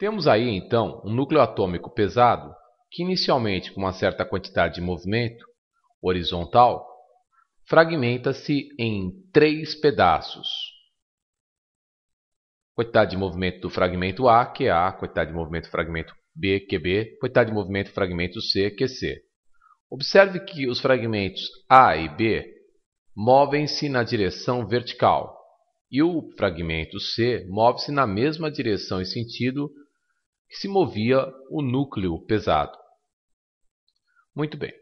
Temos aí então um núcleo atômico pesado que inicialmente com uma certa quantidade de movimento horizontal fragmenta-se em três pedaços. Quantidade de movimento do fragmento A, que é A, quantidade de movimento do fragmento B, que é B, quantidade de movimento do fragmento C, que é C. Observe que os fragmentos A e B movem-se na direção vertical e o fragmento C move-se na mesma direção e sentido que se movia o núcleo pesado. Muito bem.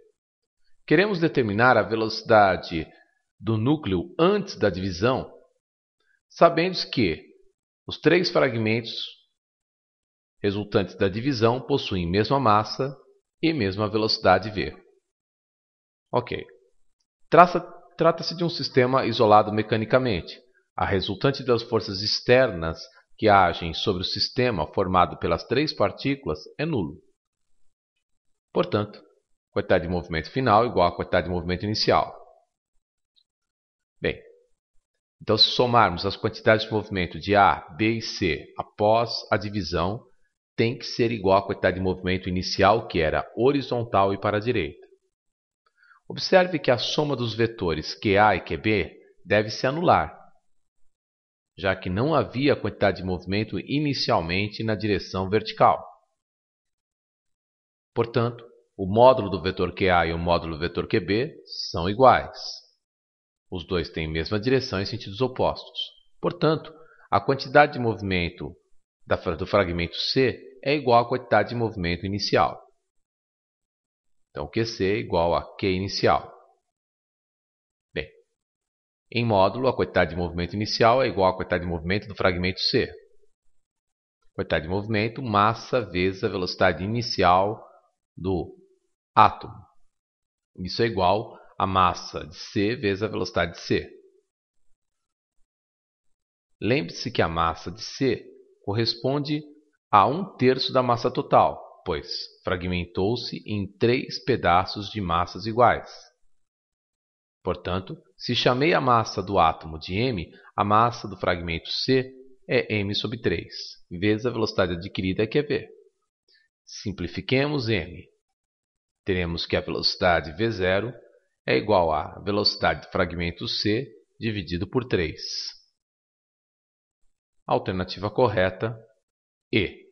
Queremos determinar a velocidade do núcleo antes da divisão, sabendo que os três fragmentos resultantes da divisão possuem mesma massa e mesma velocidade v. Ok. Trata-se de um sistema isolado mecanicamente. A resultante das forças externas que agem sobre o sistema formado pelas três partículas é nulo. Portanto, quantidade de movimento final igual à quantidade de movimento inicial. Bem, então se somarmos as quantidades de movimento de A, B e C após a divisão, tem que ser igual à quantidade de movimento inicial, que era horizontal e para a direita. Observe que a soma dos vetores QA e QB deve se anular, já que não havia quantidade de movimento inicialmente na direção vertical. Portanto, o módulo do vetor QA e o módulo do vetor QB são iguais. Os dois têm a mesma direção em sentidos opostos. Portanto, a quantidade de movimento do fragmento C é igual à quantidade de movimento inicial. Então, QC é igual a Q inicial. Em módulo, a quantidade de movimento inicial é igual à quantidade de movimento do fragmento C. Quantidade de movimento, massa vezes a velocidade inicial do átomo. Isso é igual à massa de C vezes a velocidade de C. Lembre-se que a massa de C corresponde a um terço da massa total, pois fragmentou-se em três pedaços de massas iguais. Portanto, se chamei a massa do átomo de m, a massa do fragmento c é m sobre 3, vezes a velocidade adquirida, que é v. Simplifiquemos m. Teremos que a velocidade v0 é igual à velocidade do fragmento c dividido por 3. Alternativa correta, E.